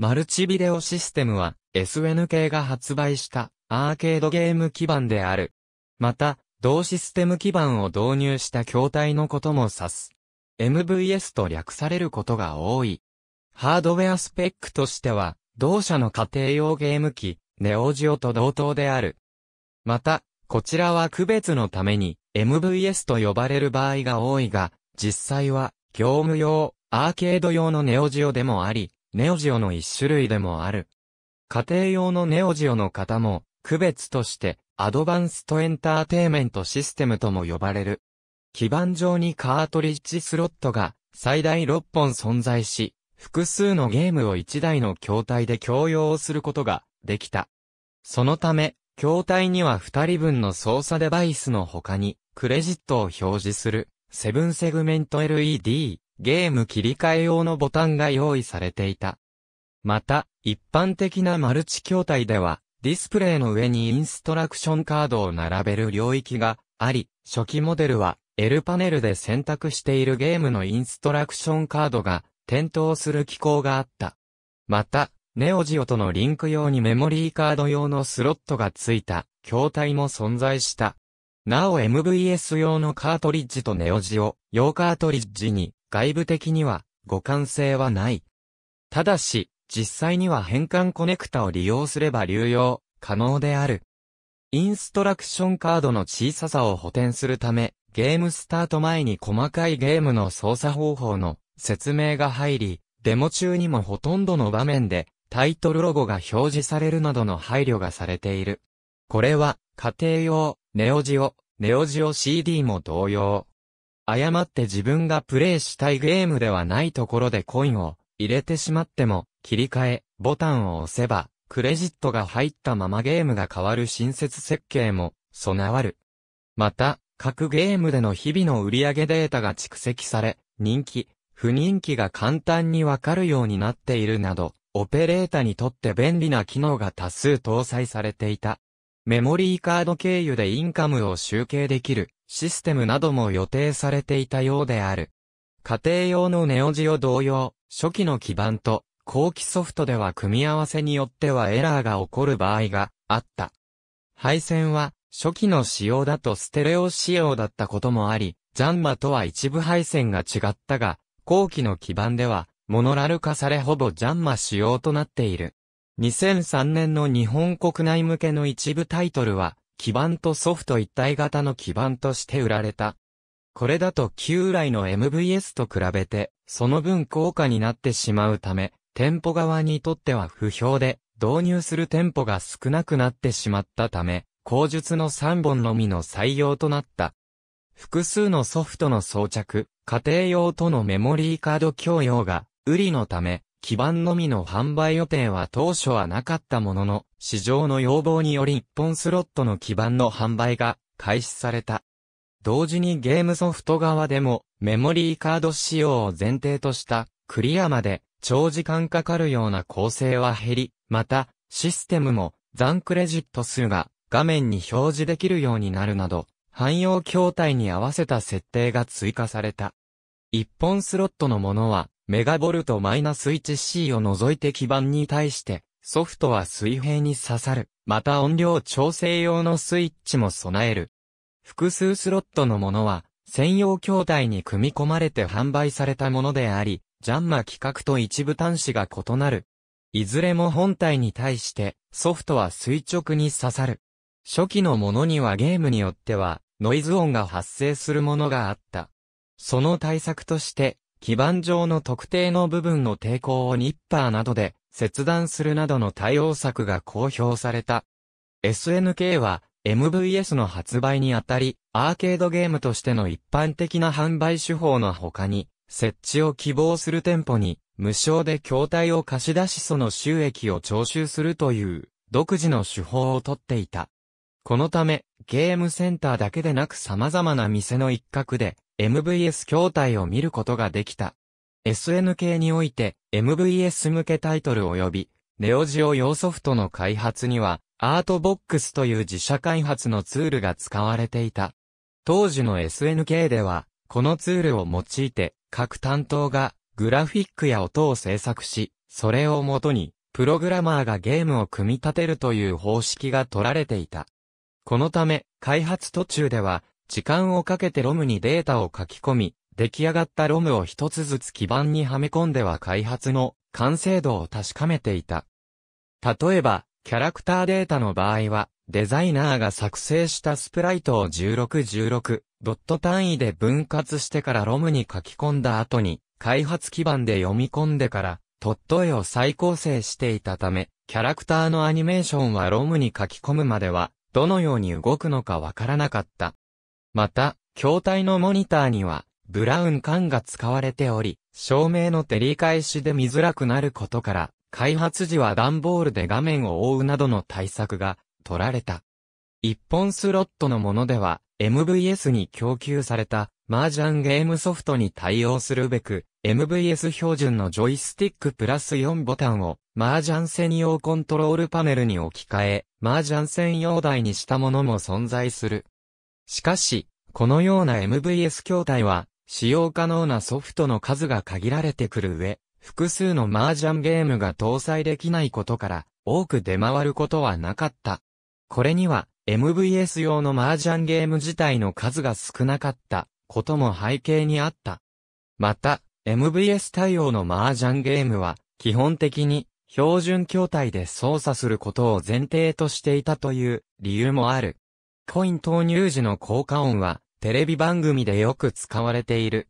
マルチビデオシステムは SNK が発売したアーケードゲーム基盤である。また、同システム基盤を導入した筐体のことも指す。MVS と略されることが多い。ハードウェアスペックとしては、同社の家庭用ゲーム機、ネオジオと同等である。また、こちらは区別のために MVS と呼ばれる場合が多いが、実際は業務用、アーケード用のネオジオでもあり、ネオジオの一種類でもある。家庭用のネオジオの型も、区別として、アドバンストエンターテイメントシステムとも呼ばれる。基板上にカートリッジスロットが最大6本存在し、複数のゲームを1台の筐体で共用することができた。そのため、筐体には2人分の操作デバイスの他に、クレジットを表示する、セブンセグメント LED、ゲーム切り替え用のボタンが用意されていた。また、一般的なマルチ筐体では、ディスプレイの上にインストラクションカードを並べる領域があり、初期モデルは L パネルで選択しているゲームのインストラクションカードが点灯する機構があった。また、ネオジオとのリンク用にメモリーカード用のスロットが付いた筐体も存在した。なお MVS 用のカートリッジとネオジオ用カートリッジに外部的には互換性はない。ただし、実際には変換コネクタを利用すれば流用、可能である。インストラクションカードの小ささを補填するため、ゲームスタート前に細かいゲームの操作方法の説明が入り、デモ中にもほとんどの場面でタイトルロゴが表示されるなどの配慮がされている。これは家庭用、ネオジオ、ネオジオ CD も同様。誤って自分がプレイしたいゲームではないところでコインを入れてしまっても、切り替え、ボタンを押せば、クレジットが入ったままゲームが変わる新設設計も備わる。また、各ゲームでの日々の売上データが蓄積され、人気、不人気が簡単にわかるようになっているなど、オペレータにとって便利な機能が多数搭載されていた。メモリーカード経由でインカムを集計できるシステムなども予定されていたようである。家庭用のネオジオ同様、初期の基板と後期ソフトでは組み合わせによってはエラーが起こる場合があった。配線は初期の仕様だとステレオ仕様だったこともあり、ジャンマとは一部配線が違ったが、後期の基板ではモノラル化されほぼジャンマ仕様となっている。2003年の日本国内向けの一部タイトルは、基板とソフト一体型の基板として売られた。これだと旧来の MVS と比べて、その分高価になってしまうため、店舗側にとっては不評で、導入する店舗が少なくなってしまったため、口述の3本のみの採用となった。複数のソフトの装着、家庭用とのメモリーカード供用が、売りのため、基板のみの販売予定は当初はなかったものの、市場の要望により一本スロットの基盤の販売が開始された。同時にゲームソフト側でもメモリーカード仕様を前提としたクリアまで長時間かかるような構成は減り、またシステムも残クレジット数が画面に表示できるようになるなど、汎用筐体に合わせた設定が追加された。一本スロットのものは、メガボルト -1C を除いて基板に対して、ソフトは水平に刺さる。また音量調整用のスイッチも備える。複数スロットのものは、専用筐体に組み込まれて販売されたものであり、ジャンマ規格と一部端子が異なる。いずれも本体に対して、ソフトは垂直に刺さる。初期のものにはゲームによっては、ノイズ音が発生するものがあった。その対策として、基板上の特定の部分の抵抗をニッパーなどで切断するなどの対応策が公表された。SNK は MVS の発売にあたり、アーケードゲームとしての一般的な販売手法の他に、設置を希望する店舗に、無償で筐体を貸し出しその収益を徴収するという、独自の手法をとっていた。このため、ゲームセンターだけでなく様々な店の一角で、MVS 筐体を見ることができた。SNK において、MVS 向けタイトル及び、ネオジオ用ソフトの開発には、アートボックスという自社開発のツールが使われていた。当時の SNK では、このツールを用いて、各担当がグラフィックや音を制作し、それをもとに、プログラマーがゲームを組み立てるという方式が取られていた。このため、開発途中では、時間をかけてロムにデータを書き込み、出来上がったロムを一つずつ基板にはめ込んでは開発の完成度を確かめていた。例えば、キャラクターデータの場合は、デザイナーが作成したスプライトを1616ドット単位で分割してからロムに書き込んだ後に、開発基盤で読み込んでから、トット絵を再構成していたため、キャラクターのアニメーションはロムに書き込むまでは、どのように動くのかわからなかった。また、筐体のモニターには、ブラウン管が使われており、照明の照り返しで見づらくなることから、開発時は段ボールで画面を覆うなどの対策が取られた。一本スロットのものでは、MVS に供給された麻雀ゲームソフトに対応するべく、MVS 標準のジョイスティックプラス4ボタンを麻雀専用コントロールパネルに置き換え、麻雀専用台にしたものも存在する。しかし、このような MVS 筐体は使用可能なソフトの数が限られてくる上、複数の麻雀ゲームが搭載できないことから、多く出回ることはなかった。これには、MVS 用の麻雀ゲーム自体の数が少なかったことも背景にあった。また、MVS 対応の麻雀ゲームは、基本的に標準筐体で操作することを前提としていたという理由もある。コイン投入時の効果音はテレビ番組でよく使われている。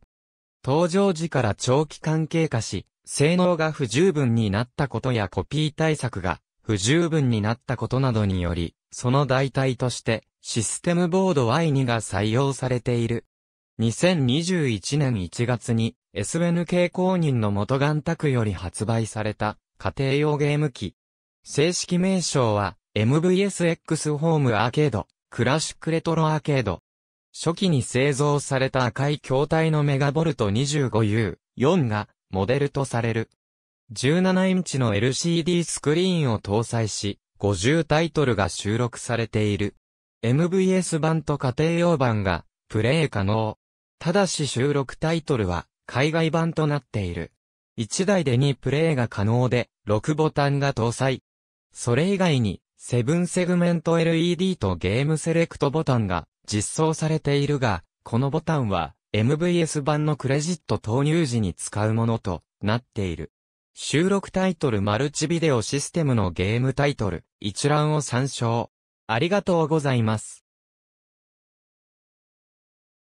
登場時から長期間経過し、性能が不十分になったことやコピー対策が不十分になったことなどにより、その代替としてシステムボード Y2 が採用されている。2021年1月に SNK 公認の元ガンタクより発売された家庭用ゲーム機。正式名称は MVSX ホームアーケード、クラシックレトロアーケード。初期に製造された赤い筐体のメガボルト 25U4 がモデルとされる。17インチの LCD スクリーンを搭載し、50タイトルが収録されている。MVS 版と家庭用版がプレイ可能。ただし収録タイトルは海外版となっている。1台で2プレイが可能で、6ボタンが搭載。それ以外に、7セグメント LED とゲームセレクトボタンが実装されているが、このボタンは MVS 版のクレジット投入時に使うものとなっている。収録タイトルマルチビデオシステムのゲームタイトル一覧を参照。ありがとうございます。